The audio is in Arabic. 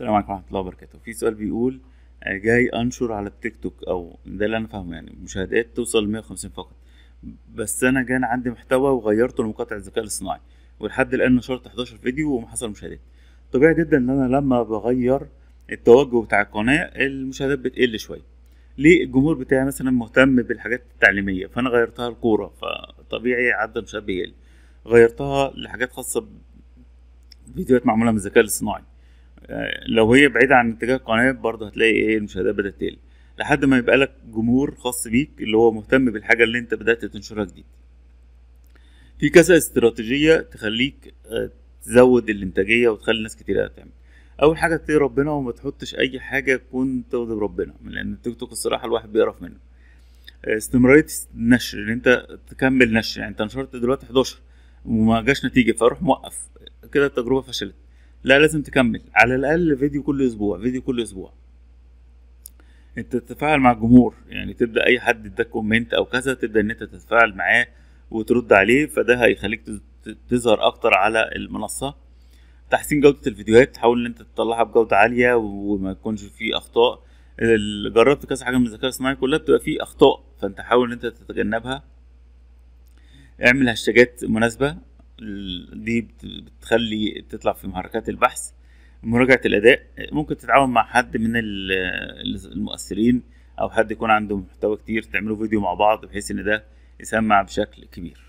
السلام عليكم ورحمه الله وبركاته في سؤال بيقول جاي انشر على التيك توك او ده اللي انا فاهمه يعني مشاهدات توصل ل 150 فقط بس انا كان عندي محتوى وغيرته لمقاطع الذكاء الاصطناعي ولحد الان نشرت 11 فيديو وما حصل مشاهدات طبيعي جدا ان انا لما بغير التوجه بتاع القناه المشاهدات بتقل شويه ليه الجمهور بتاعي مثلا مهتم بالحاجات التعليميه فانا غيرتها الكوره فطبيعي عدد المشاهدات بيقل غيرتها لحاجات خاصه بفيديوهات معموله من الذكاء الاصطناعي آه، لو هي بعيده عن اتجاه القناه برضه هتلاقي ايه المشاهدات بدات تقل لحد ما يبقى لك جمهور خاص بيك اللي هو مهتم بالحاجه اللي انت بدات تنشرها جديد في كذا استراتيجيه تخليك آه، تزود الانتاجيه وتخلي ناس كتير تعمل اول حاجه تتقي ربنا وما تحطش اي حاجه تكون تغضب ربنا لان التيك توك الصراحه الواحد بيقرف منه آه، استمراريه النشر ان انت تكمل نشر يعني انت نشرت دلوقتي 11 وما جاش نتيجه فاروح موقف كده التجربه فشلت لا لازم تكمل على الاقل فيديو كل اسبوع فيديو كل اسبوع انت تتفاعل مع الجمهور يعني تبدا اي حد اداك كومنت او كذا تبدا ان انت تتفاعل معاه وترد عليه فده هيخليك تظهر اكتر على المنصه تحسين جوده الفيديوهات تحاول ان انت تطلعها بجوده عاليه وما يكونش فيه اخطاء جربت كذا حاجه من الذكاء الاصطناعي كلها بتبقى فيه اخطاء فانت حاول ان انت تتجنبها اعمل هاشتاجات مناسبه دي بتخلي تطلع في محركات البحث مراجعة الأداء ممكن تتعاون مع حد من المؤثرين أو حد يكون عنده محتوى كتير تعملوا فيديو مع بعض بحيث إن ده يسمع بشكل كبير